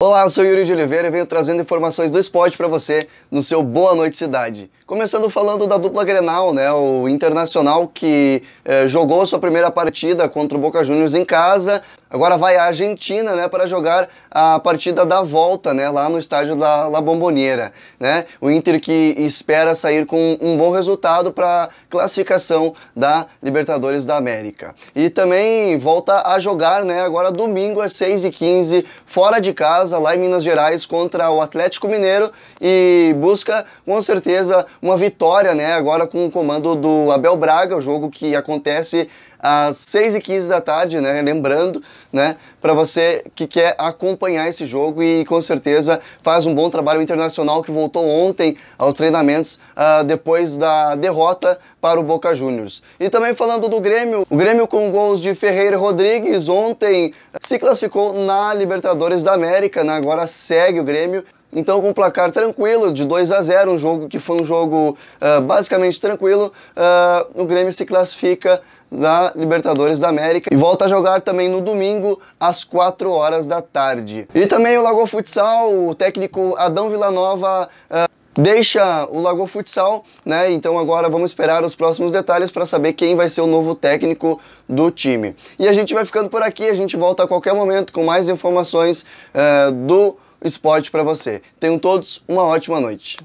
Olá, eu sou Yuri de Oliveira e venho trazendo informações do esporte para você no seu Boa Noite Cidade. Começando falando da dupla Grenal, né? O Internacional que eh, jogou sua primeira partida contra o Boca Juniors em casa, Agora vai à Argentina, né, para jogar a partida da volta, né, lá no estádio da La Bombonera, né? O Inter que espera sair com um bom resultado para classificação da Libertadores da América. E também volta a jogar, né, agora domingo às 6h15, fora de casa, lá em Minas Gerais contra o Atlético Mineiro e busca com certeza uma vitória, né, agora com o comando do Abel Braga, o jogo que acontece às 6h15 da tarde, né, lembrando né? Para você que quer acompanhar esse jogo e com certeza faz um bom trabalho internacional que voltou ontem aos treinamentos uh, depois da derrota para o Boca Juniors. E também falando do Grêmio, o Grêmio com gols de Ferreira e Rodrigues ontem se classificou na Libertadores da América, né? agora segue o Grêmio então, com um placar tranquilo de 2 a 0, um jogo que foi um jogo uh, basicamente tranquilo, uh, o Grêmio se classifica na Libertadores da América e volta a jogar também no domingo às 4 horas da tarde. E também o Lago Futsal, o técnico Adão Villanova uh, deixa o Lago Futsal, né? Então agora vamos esperar os próximos detalhes para saber quem vai ser o novo técnico do time. E a gente vai ficando por aqui, a gente volta a qualquer momento com mais informações do esporte para você. Tenham todos uma ótima noite.